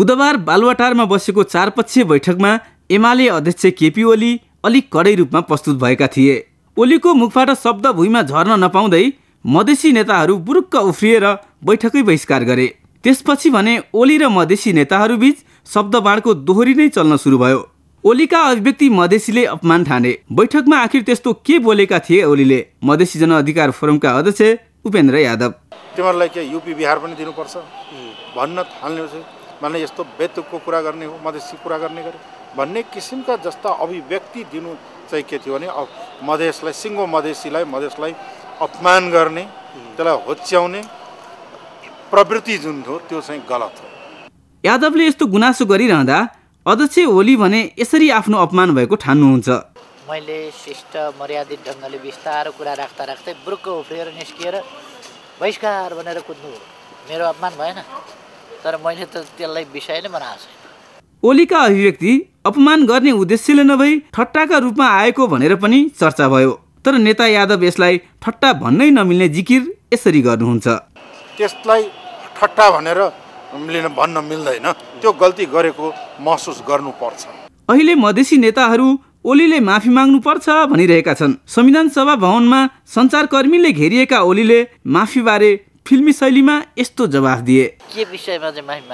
बुधबार बालुवाटारमा बसेको चारपक्षीय बैठकमा एमाले अध्यक्ष केपी ओली अलिक कडै रूपमा प्रस्तुत भएका थिए ओलीको मुखबाट शब्द भुइँमा झर्न नपाउँदै मधेसी नेताहरू बुरुक्क उफ्रिएर बैठकै बहिष्कार गरे त्यसपछि भने ओली र मधेसी नेताहरूबीच शब्दबाँडको दोहोरी नै चल्न सुरु भयो ओलीका अभिव्यक्ति मधेसीले अपमान ठाने बैठकमा आखिर त्यस्तो के बोलेका थिए ओलीले मधेसी जनअधिकार फोरमका अध्यक्ष उपेन्द्र यादव तिमीहरूलाई के युपी बिहार पनि दिनुपर्छ भन्न थाल्ने मैले यस्तो व्यक्तिको कुरा गर्ने हो मधेसी कुरा गर्ने गरेँ भन्ने किसिमका जस्ता अभिव्यक्ति दिनु चाहिँ के थियो भने मधेसलाई सिङ्गो मधेसीलाई मधेसलाई अपमान गर्ने त्यसलाई होच्याउने प्रवृत्ति जुन थियो त्यो चाहिँ गलत हो यादवले यस्तो गुनासो गरिरहँदा अध्यक्ष होली भने यसरी आफ्नो अपमान भएको ठान्नुहुन्छ मैले शिष्ट मर्यादित ढङ्गले बिस्तारो कुरा राख्दा राख्दै ब्रुक्क उफ्रिएर निस्किएर बहिष्कार भनेर कुद्नु मेरो अपमान भएन तर मैले त त्यसलाई विषय नै बनाएको छैन ओलीका अभिव्यक्ति अपमान गर्ने उद्देश्यले नभई ठट्टाका रूपमा आएको भनेर पनि चर्चा भयो तर नेता यादव यसलाई ठट्टा भन्नै नमिल्ने जिकिर यसरी गर्नुहुन्छ त्यसलाई ठट्टा भनेर लिन भन्न मिल्दैन त्यो गल्ती गरेको महसुस गर्नुपर्छ अहिले मधेसी नेताहरू ओलीले माफी माग्नुपर्छ भनिरहेका छन् संविधान सभा भवनमा सञ्चारकर्मीले घेरिएका ओलीले माफीबारे फिल्मी शैलीमा यस्तो जवाफ दिए के विषयमा चाहिँ माफी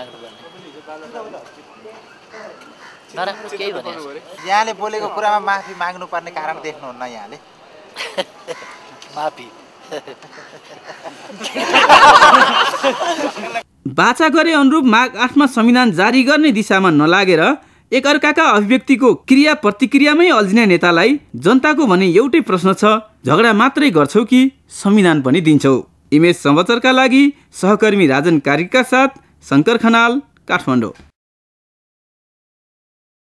माग्नु पर्ने यहाँले बोलेको कुरामा माफी माग्नु पर्ने कारण देख्नुहुन्न यहाँले माफी बाचा गरे अनुरूप माघ आठमा संविधान जारी गर्ने दिशामा नलागेर एकअर्काका अभिव्यक्तिको क्रिया प्रतिक्रियामै अल्झिने नेतालाई जनताको भने एउटै प्रश्न छ झगडा मात्रै गर्छौ कि संविधान पनि दिन्छौ इमेज समाचारका लागि सहकर्मी राजन कार्कीका साथ शङ्कर खनाल काठमाडौँ